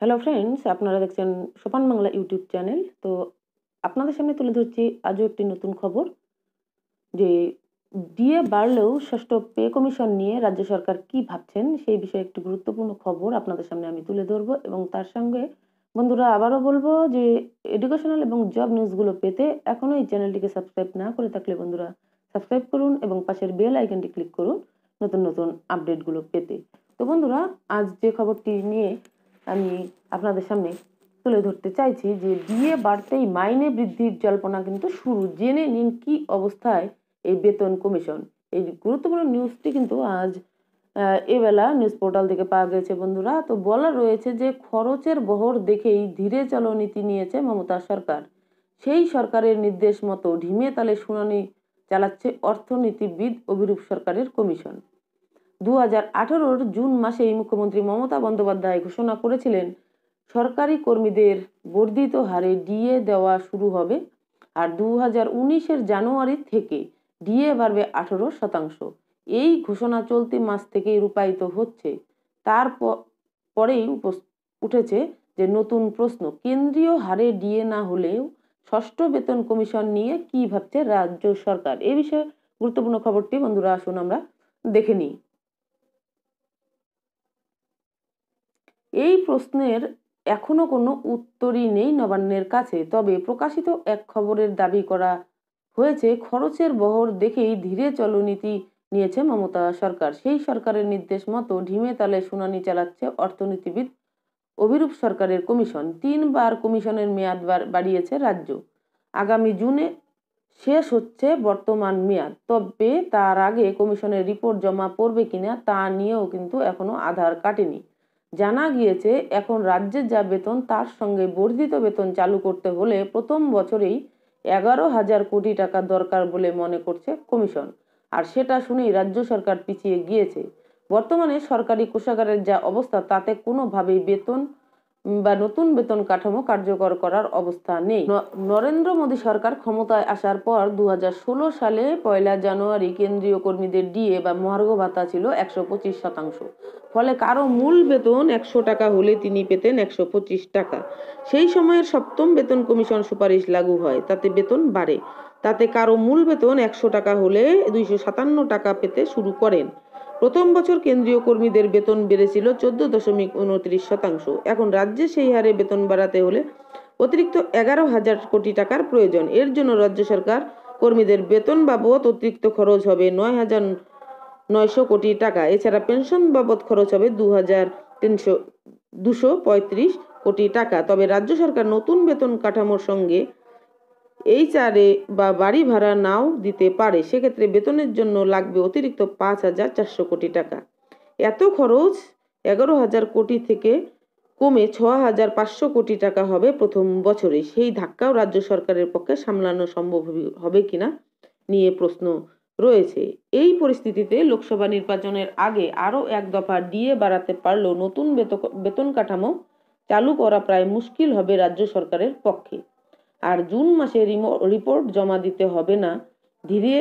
hello friends আপনারা দেখছেন সোপান বাংলা ইউটিউব চ্যানেল তো আপনাদের সামনে তুলে ধরছি আজও একটি নতুন খবর যে ডিএ বাড়লেও ষষ্ঠ পে কমিশন নিয়ে রাজ্য সরকার কি ভাবছেন সেই বিষয়ে একটি গুরুত্বপূর্ণ খবর আপনাদের সামনে আমি তুলে ধরব এবং তার সঙ্গে বন্ধুরা আবারও বলবো যে এডুকেশনাল এবং জব নিউজগুলো পেতে এখনও এই চ্যানেলটিকে সাবস্ক্রাইব না করে থাকলে বন্ধুরা সাবস্ক্রাইব করুন এবং পাশের বেল আইকনটি ক্লিক করুন নতুন নতুন আপডেটগুলো পেতে তো বন্ধুরা আজ যে খবরটি নিয়ে আমি আপনাদের সামনে তুলে ধরতে চাইছি যে বিয়ে বাড়তেই মাইনে বৃদ্ধির জল্পনা কিন্তু শুরু জেনে নিন কি অবস্থায় এই বেতন কমিশন এই গুরুত্বপূর্ণ নিউজটি কিন্তু আজ এবেলা নিউজ পোর্টাল থেকে পাওয়া গেছে বন্ধুরা তো বলা রয়েছে যে খরচের বহর দেখেই ধীরে চলো নীতি নিয়েছে মমতা সরকার সেই সরকারের নির্দেশ মতো ঢিমে তালে শুনানি চালাচ্ছে অর্থনীতিবিদ অভিরূপ সরকারের কমিশন দু হাজার জুন মাসেই মুখ্যমন্ত্রী মমতা বন্দ্যোপাধ্যায় ঘোষণা করেছিলেন সরকারি কর্মীদের বর্ধিত হারে ডিএ দেওয়া শুরু হবে আর দু হাজার উনিশের জানুয়ারি থেকে ডিএ বাড়বে আঠেরো শতাংশ এই ঘোষণা চলতি মাস থেকেই রূপায়িত হচ্ছে তার পরেই উঠেছে যে নতুন প্রশ্ন কেন্দ্রীয় হারে ডিএ না হলেও ষষ্ঠ বেতন কমিশন নিয়ে কি ভাবছে রাজ্য সরকার এ বিষয়ে গুরুত্বপূর্ণ খবরটি বন্ধুরা আসুন আমরা দেখে নিই এই প্রশ্নের এখনও কোনো উত্তরই নেই নবান্নের কাছে তবে প্রকাশিত এক খবরের দাবি করা হয়েছে খরচের বহর দেখেই ধীরে চলনীতি নিয়েছে মমতা সরকার সেই সরকারের নির্দেশ মতো ঢিমে তালে শুনানি চালাচ্ছে অর্থনীতিবিদ অভিরূপ সরকারের কমিশন তিনবার কমিশনের মেয়াদ বাড়িয়েছে রাজ্য আগামী জুনে শেষ হচ্ছে বর্তমান মেয়াদ তবে তার আগে কমিশনের রিপোর্ট জমা পড়বে কিনা তা নিয়েও কিন্তু এখনও আধার কাটেনি জানা গিয়েছে এখন রাজ্যের যা বেতন তার সঙ্গে বর্ধিত বেতন চালু করতে হলে প্রথম বছরেই এগারো হাজার কোটি টাকা দরকার বলে মনে করছে কমিশন আর সেটা শুনেই রাজ্য সরকার পিছিয়ে গিয়েছে বর্তমানে সরকারি কোষাগারের যা অবস্থা তাতে কোনোভাবেই বেতন বা নতুন বেতন কাঠামো কার্যকর করার অবস্থা নেই নরেন্দ্র মোদী সরকার ক্ষমতায় আসার পর দু সালে পয়লা জানুয়ারি কেন্দ্রীয় কর্মীদের ডিএ বা মহার্ঘ ভাতা ছিল একশো শতাংশ ফলে কারো মূল বেতন একশো টাকা হলে তিনি পেতেন একশো পঁচিশ টাকা সেই সময়ের সপ্তম বেতন কমিশন সুপারিশ লাগু হয় তাতে বেতন বাড়ে তাতে কারো মূল বেতন একশো টাকা হলে দুইশো সাতান্ন টাকা পেতে শুরু করেন প্রথম বছর কেন্দ্রীয় কর্মীদের বেতন বেড়েছিল চোদ্দ দশমিক উনত্রিশ শতাংশ এখন রাজ্যে সেই হারে বেতন বাড়াতে হলে অতিরিক্ত এগারো হাজার কোটি টাকার প্রয়োজন এর জন্য রাজ্য সরকার কর্মীদের বেতন বাবদ অতিরিক্ত খরচ হবে নয় হাজার নয়শো কোটি টাকা এছাড়া পেনশন বাবদ খরচ হবে দু হাজার তিনশো দুশো পঁয়ত্রিশ কোটি টাকা তবে রাজ্য সরকার নতুন বেতন কাঠামোর সঙ্গে এই চারে বা বাড়ি ভাড়া নাও দিতে পারে সেক্ষেত্রে বেতনের জন্য লাগবে অতিরিক্ত পাঁচ হাজার চারশো কোটি টাকা এত খরচ এগারো হাজার কোটি থেকে কমে ছ হাজার পাঁচশো কোটি টাকা হবে প্রথম বছরে সেই ধাক্কাও রাজ্য সরকারের পক্ষে সামলানো সম্ভব হবে কিনা নিয়ে প্রশ্ন রয়েছে এই পরিস্থিতিতে লোকসভা নির্বাচনের আগে আরও এক দফা ডিএ বাড়াতে পারলেও নতুন বেতন কাঠামো চালু করা প্রায় মুশকিল হবে রাজ্য সরকারের পক্ষে আর জুন মাসে রিপোর্ট জমা দিতে হবে না ধীরে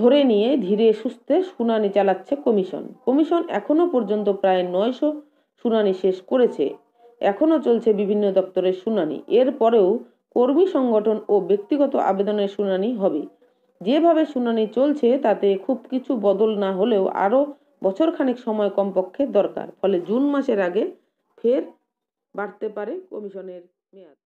ধরে নিয়ে ধীরে সুস্থে শুনানি চালাচ্ছে কমিশন কমিশন এখনও পর্যন্ত প্রায় নয়শো শুনানি শেষ করেছে এখনও চলছে বিভিন্ন দপ্তরের শুনানি এর পরেও কর্মী সংগঠন ও ব্যক্তিগত আবেদনের শুনানি হবে যেভাবে শুনানি চলছে তাতে খুব কিছু বদল না হলেও আরও বছরখানিক সময় কমপক্ষে দরকার ফলে জুন মাসের আগে ফের বাড়তে পারে কমিশনের মেয়াদ